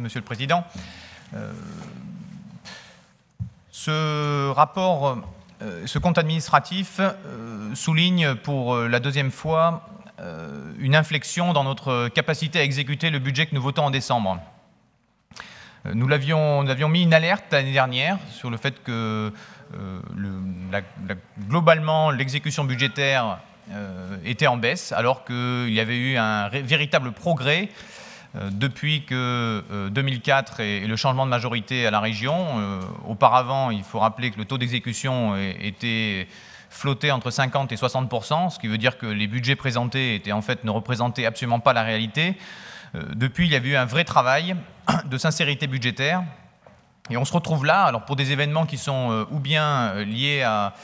Monsieur le Président. Euh, ce rapport, euh, ce compte administratif euh, souligne pour la deuxième fois une inflexion dans notre capacité à exécuter le budget que nous votons en décembre. Nous l'avions, avions mis une alerte l'année dernière sur le fait que globalement l'exécution budgétaire était en baisse alors qu'il y avait eu un véritable progrès euh, depuis que 2004 euh, et, le changement de majorité à la région, euh, auparavant, il faut rappeler que le taux d'exécution était flotté entre 50 et 60 ce qui veut dire que les budgets présentés étaient en fait ne représentaient absolument pas la réalité. Depuis, il y a eu un vrai travail de sincérité budgétaire. Et on se retrouve là, alors pour des événements qui sont ou bien liés à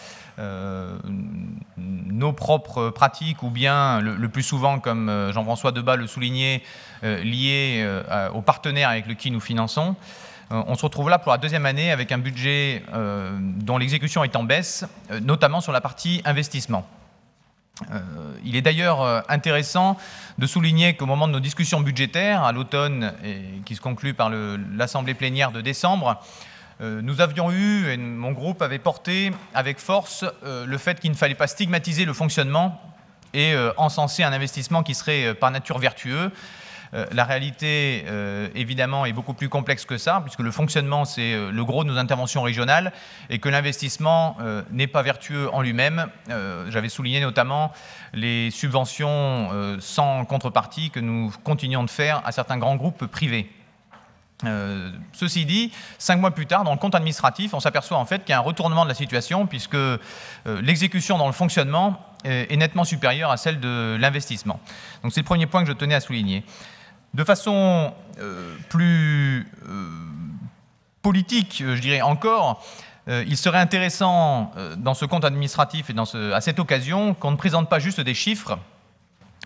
nos propres pratiques ou bien, le, plus souvent, comme euh, Jean-François Debat le soulignait, euh, liées euh, aux partenaires avec lesquels nous finançons, on se retrouve là pour la deuxième année avec un budget dont l'exécution est en baisse, notamment sur la partie investissement. il est d'ailleurs intéressant de souligner qu'au moment de nos discussions budgétaires, à l'automne, et qui se conclut par l'Assemblée plénière de décembre, euh, nous avions eu, et mon groupe avait porté avec force euh, le fait qu'il ne fallait pas stigmatiser le fonctionnement et euh, encenser un investissement qui serait par nature vertueux. La réalité, évidemment, est beaucoup plus complexe que ça, puisque le fonctionnement, c'est le gros de nos interventions régionales, et que l'investissement n'est pas vertueux en lui-même. J'avais souligné notamment les subventions sans contrepartie que nous continuons de faire à certains grands groupes privés. Euh, ceci dit, cinq mois plus tard, dans le compte administratif, on s'aperçoit en fait qu'il y a un retournement de la situation puisque euh, l'exécution dans le fonctionnement est, nettement supérieure à celle de l'investissement. Donc c'est le premier point que je tenais à souligner. De façon euh, plus politique, je dirais encore, il serait intéressant dans ce compte administratif et à cette occasion qu'on ne présente pas juste des chiffres,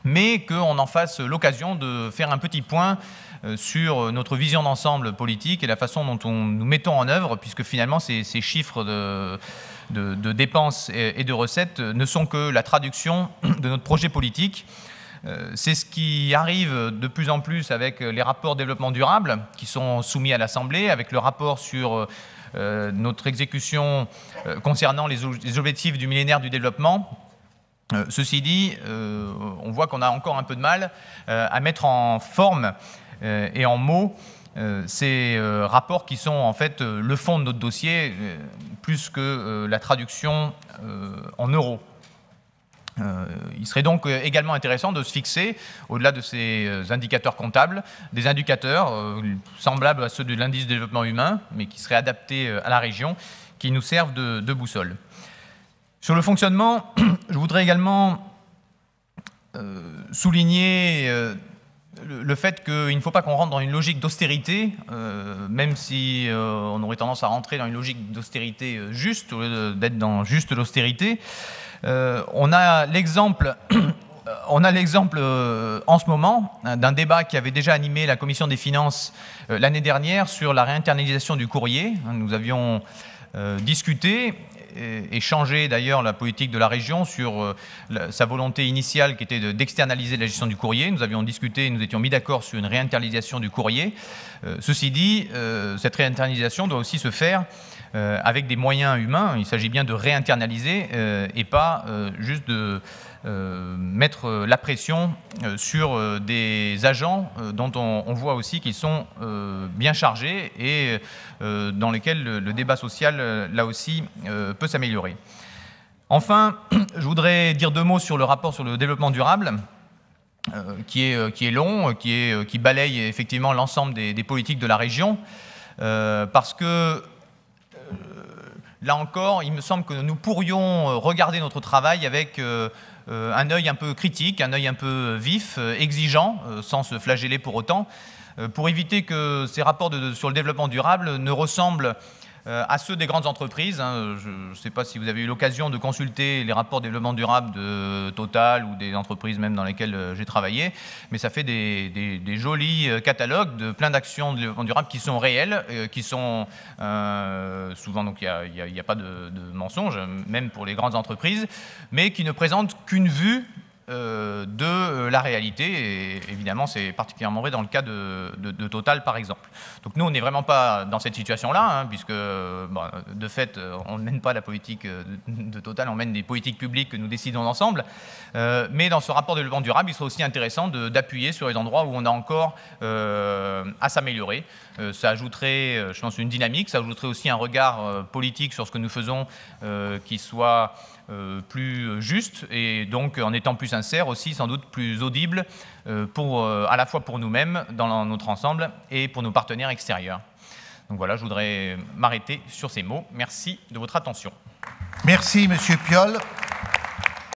mais qu'on en fasse l'occasion de faire un petit point euh, sur notre vision d'ensemble politique et la façon dont on, nous mettons en œuvre, puisque finalement ces, chiffres de, de, dépenses et, de recettes ne sont que la traduction de notre projet politique. Euh, c'est ce qui arrive de plus en plus avec les rapports développement durable qui sont soumis à l'Assemblée, avec le rapport sur euh, notre exécution concernant les objectifs du millénaire du développement euh, ceci dit, euh, on voit qu'on a encore un peu de mal euh, à mettre en forme et en mots ces rapports qui sont en fait le fond de notre dossier, plus que la traduction en euros. il serait donc également intéressant de se fixer, au-delà de ces indicateurs comptables, des indicateurs semblables à ceux de l'indice de développement humain, mais qui seraient adaptés à la région, qui nous servent de, de boussole. Sur le fonctionnement, je voudrais également euh, souligner euh, le, fait qu'il ne faut pas qu'on rentre dans une logique d'austérité, euh, même si on aurait tendance à rentrer dans une logique d'austérité juste, au lieu d'être dans juste l'austérité. on a l'exemple on a l'exemple en ce moment hein, d'un débat qui avait déjà animé la commission des finances l'année dernière sur la réinternalisation du courrier. Nous avions discuté et changer d'ailleurs la politique de la région sur euh, sa volonté initiale qui était d'externaliser la gestion du courrier. Nous avions discuté, nous étions mis d'accord sur une réinternalisation du courrier. Euh, ceci dit, euh, cette réinternalisation doit aussi se faire euh, avec des moyens humains. Il s'agit bien de réinternaliser euh, et pas euh, juste de mettre la pression sur des agents dont on, voit aussi qu'ils sont bien chargés et dans lesquels le, débat social, là aussi, peut s'améliorer. Enfin, je voudrais dire deux mots sur le rapport sur le développement durable. qui, est, long, qui, balaye effectivement l'ensemble des, politiques de la région, parce que Là encore, il me semble que nous pourrions euh, regarder notre travail avec euh, euh, un œil un peu critique, un œil un peu vif, exigeant, sans se flageller pour autant, pour éviter que ces rapports sur le développement durable ne ressemblent euh, à ceux des grandes entreprises. Hein, je ne sais pas si vous avez eu l'occasion de consulter les rapports développement durable de Total ou des entreprises même dans lesquelles euh, j'ai travaillé, mais ça fait des, jolis euh, catalogues de plein d'actions de développement durable qui sont réelles, qui sont souvent, donc il n'y a, pas de, de mensonge, même pour les grandes entreprises, mais qui ne présentent qu'une vue euh, de euh, la réalité. Et évidemment, c'est particulièrement vrai dans le cas de, Total, par exemple. Donc nous, on n'est vraiment pas dans cette situation-là, hein, puisque euh, bah, de fait, on ne mène pas la politique de, Total, on mène des politiques publiques que nous décidons ensemble. mais dans ce rapport de développement durable, il serait aussi intéressant d'appuyer sur les endroits où on a encore à s'améliorer. ça ajouterait, je pense, une dynamique, ça ajouterait aussi un regard politique sur ce que nous faisons qui soit... Euh, plus juste et donc en étant plus sincère aussi sans doute plus audible euh, pour, euh, à la fois pour nous-mêmes dans notre ensemble et pour nos partenaires extérieurs. Donc voilà, je voudrais m'arrêter sur ces mots. Merci de votre attention. Merci Monsieur Piolle.